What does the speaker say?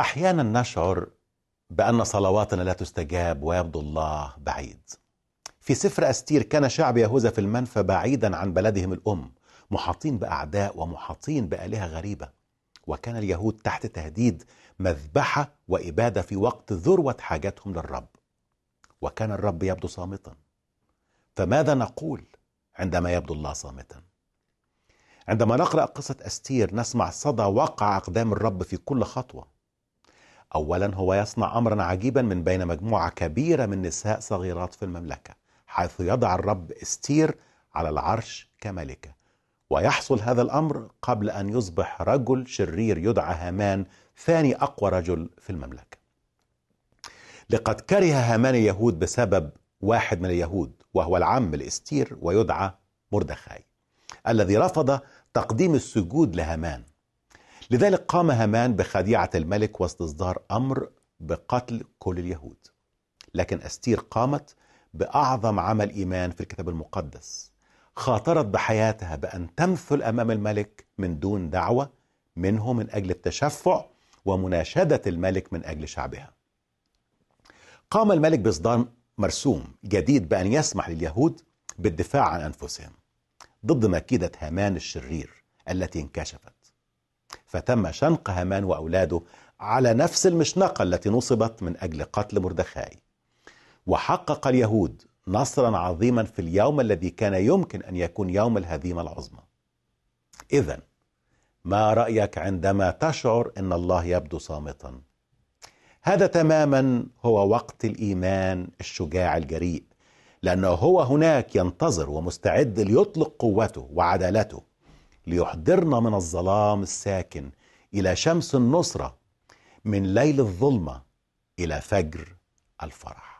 احيانا نشعر بان صلواتنا لا تستجاب ويبدو الله بعيد. في سفر استير كان شعب يهوذا في المنفى بعيدا عن بلدهم الام، محاطين باعداء ومحاطين بالهه غريبه. وكان اليهود تحت تهديد مذبحه واباده في وقت ذروه حاجتهم للرب. وكان الرب يبدو صامتا. فماذا نقول عندما يبدو الله صامتا؟ عندما نقرا قصه استير نسمع صدى وقع اقدام الرب في كل خطوه. أولا هو يصنع أمرا عجيبا من بين مجموعة كبيرة من نساء صغيرات في المملكة حيث يضع الرب استير على العرش كملكة ويحصل هذا الأمر قبل أن يصبح رجل شرير يدعى هامان ثاني أقوى رجل في المملكة لقد كره هامان اليهود بسبب واحد من اليهود وهو العم الاستير ويدعى مردخاي الذي رفض تقديم السجود لهامان لذلك قام هامان بخديعة الملك واستصدار أمر بقتل كل اليهود لكن أستير قامت بأعظم عمل إيمان في الكتاب المقدس خاطرت بحياتها بأن تمثل أمام الملك من دون دعوة منه من أجل التشفع ومناشدة الملك من أجل شعبها قام الملك بإصدار مرسوم جديد بأن يسمح لليهود بالدفاع عن أنفسهم ضد مكيدة هامان الشرير التي انكشفت فتم شنق هامان وأولاده على نفس المشنقة التي نصبت من أجل قتل مردخاي وحقق اليهود نصرا عظيما في اليوم الذي كان يمكن أن يكون يوم الهزيمة العظمى إذا ما رأيك عندما تشعر أن الله يبدو صامتا هذا تماما هو وقت الإيمان الشجاع الجريء لأنه هو هناك ينتظر ومستعد ليطلق قوته وعدالته ليحضرنا من الظلام الساكن إلى شمس النصرة من ليل الظلمة إلى فجر الفرح